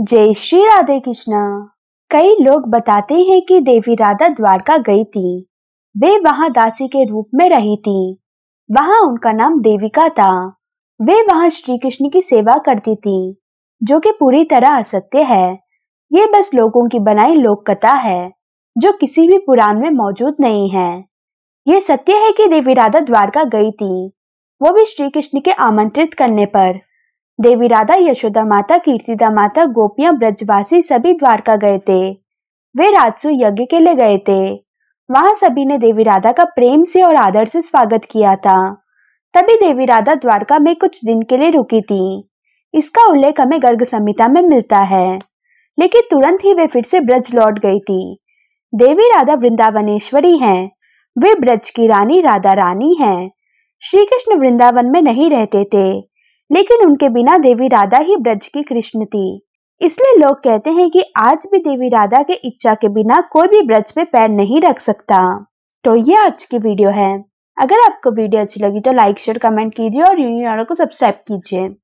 जय श्री राधे कृष्णा कई लोग बताते हैं कि देवी राधा द्वारका गई थी वे वहां दासी के रूप में रही थी वहां उनका नाम देविका था वे वहां श्री कृष्ण की सेवा करती थी जो कि पूरी तरह असत्य है ये बस लोगों की बनाई लोक कथा है जो किसी भी पुराण में मौजूद नहीं है ये सत्य है कि देवी राधा द्वारका गई थी वो भी श्री कृष्ण के आमंत्रित करने पर देवी राधा यशोदा माता कीर्तिदा माता गोपिया ब्रजवासी सभी द्वारका गए थे वे राजसु यज्ञ के लिए गए थे वहां सभी ने देवी राधा का प्रेम से और आदर से स्वागत किया था तभी देवी राधा द्वारका में कुछ दिन के लिए रुकी थी इसका उल्लेख हमें गर्ग संहिता में मिलता है लेकिन तुरंत ही वे फिर से ब्रज लौट गई थी देवी राधा वृंदावनेश्वरी हैं वे ब्रज की रानी राधा रानी हैं श्री कृष्ण वृंदावन में नहीं रहते थे लेकिन उनके बिना देवी राधा ही ब्रज की कृष्ण थी इसलिए लोग कहते हैं कि आज भी देवी राधा के इच्छा के बिना कोई भी ब्रज पे पैर नहीं रख सकता तो ये आज की वीडियो है अगर आपको वीडियो अच्छी लगी तो लाइक शेयर कमेंट कीजिए और यूनियन को सब्सक्राइब कीजिए